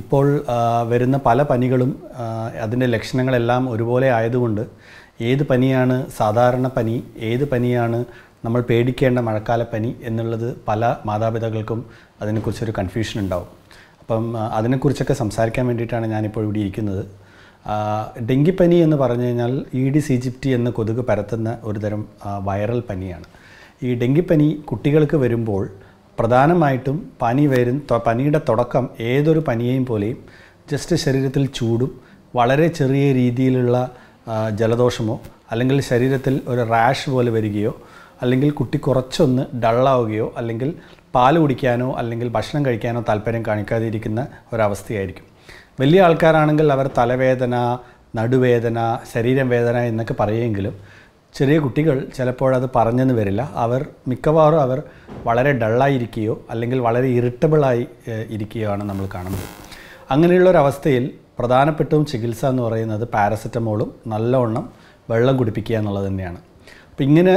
ഇപ്പോൾ വരുന്ന പല പനികളും അതിൻ്റെ ലക്ഷണങ്ങളെല്ലാം ഒരുപോലെ ആയതുകൊണ്ട് ഏത് പനിയാണ് സാധാരണ പനി ഏത് പനിയാണ് നമ്മൾ പേടിക്കേണ്ട മഴക്കാല പനി എന്നുള്ളത് പല മാതാപിതാക്കൾക്കും അതിനെക്കുറിച്ചൊരു കൺഫ്യൂഷൻ ഉണ്ടാവും അപ്പം അതിനെക്കുറിച്ചൊക്കെ സംസാരിക്കാൻ വേണ്ടിയിട്ടാണ് ഞാനിപ്പോൾ ഇവിടെ ഇരിക്കുന്നത് ഡെങ്കിപ്പനി എന്ന് പറഞ്ഞു കഴിഞ്ഞാൽ ഈഡി ഈജിപ്റ്റി എന്ന കൊതുക് പരത്തുന്ന ഒരുതരം വൈറൽ പനിയാണ് ഈ ഡെങ്കിപ്പനി കുട്ടികൾക്ക് വരുമ്പോൾ പ്രധാനമായിട്ടും പനി വരും പനിയുടെ തുടക്കം ഏതൊരു പനിയെയും പോലെയും ജസ്റ്റ് ശരീരത്തിൽ ചൂടും വളരെ ചെറിയ രീതിയിലുള്ള ജലദോഷമോ അല്ലെങ്കിൽ ശരീരത്തിൽ ഒരു റാഷ് പോലെ വരികയോ അല്ലെങ്കിൽ കുട്ടി കുറച്ചൊന്ന് ഡള്ളാവുകയോ അല്ലെങ്കിൽ പാൽ കുടിക്കാനോ അല്ലെങ്കിൽ ഭക്ഷണം കഴിക്കാനോ താല്പര്യം കാണിക്കാതിരിക്കുന്ന ഒരവസ്ഥയായിരിക്കും വലിയ ആൾക്കാരാണെങ്കിൽ അവർ തലവേദന നടുവേദന ശരീരം വേദന എന്നൊക്കെ പറയുമെങ്കിലും ചെറിയ കുട്ടികൾ ചിലപ്പോഴത് പറഞ്ഞെന്ന് വരില്ല അവർ മിക്കവാറും അവർ വളരെ ഡള്ളായിരിക്കുകയോ അല്ലെങ്കിൽ വളരെ ഇറിറ്റബിളായി ഇരിക്കുകയോ ആണ് നമ്മൾ കാണുന്നത് അങ്ങനെയുള്ളൊരവസ്ഥയിൽ പ്രധാനപ്പെട്ടും ചികിത്സ എന്ന് പറയുന്നത് പാരസെറ്റമോളും നല്ലവണ്ണം വെള്ളം കുടിപ്പിക്കുക എന്നുള്ളത് തന്നെയാണ് അപ്പം ഇങ്ങനെ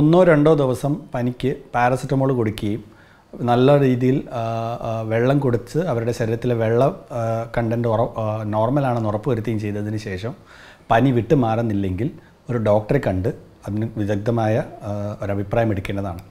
ഒന്നോ രണ്ടോ ദിവസം പനിക്ക് പാരസെറ്റമോൾ കുടിക്കുകയും നല്ല രീതിയിൽ വെള്ളം കുടിച്ച് അവരുടെ ശരീരത്തിലെ വെള്ള കണ്ടൻറ്റ് ഉറ നോർമലാണെന്ന് വരുത്തുകയും ചെയ്തതിന് ശേഷം പനി വിട്ടുമാറുന്നില്ലെങ്കിൽ ഒരു ഡോക്ടറെ കണ്ട് അതിന് വിദഗ്ധമായ ഒരഭിപ്രായം എടുക്കേണ്ടതാണ്